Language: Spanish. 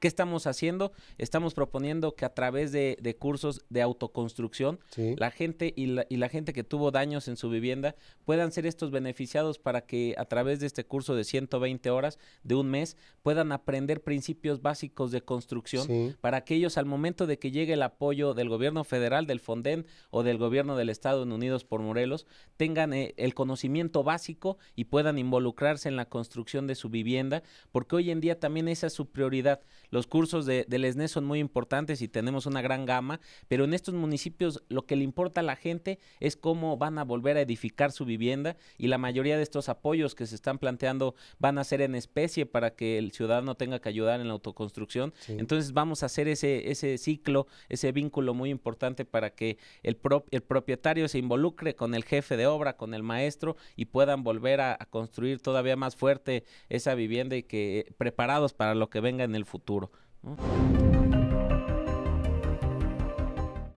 ¿Qué estamos haciendo? Estamos proponiendo que a través de, cursos de autoconstrucción, la gente y la, gente que tuvo daños en su vivienda puedan ser estos beneficiados para que a través de este curso de 120 horas, de un mes, puedan aprender principios básicos de construcción para que ellos al momento de que llegue el apoyo del gobierno federal, del Fonden o del gobierno del Estado en Unidos por Morelos, tengan eh, el conocimiento básico y puedan involucrarse en la construcción de su vivienda, porque hoy en día también esa es su prioridad. Los cursos de, del e son muy importantes y tenemos una gran gama, pero en estos municipios lo que le importa a la gente es cómo van a volver a edificar su vivienda y la mayoría de estos apoyos que se están planteando van a ser en especie para que el ciudadano tenga que ayudar en la autoconstrucción. Entonces vamos a hacer ese, ese ciclo, ese vínculo muy importante para que el, el propietario se involucre con el jefe de obra, con el maestro y puedan volver a construir todavía más fuerte esa vivienda y que eh, preparados para lo que venga en el futuro. seguro. ¿no?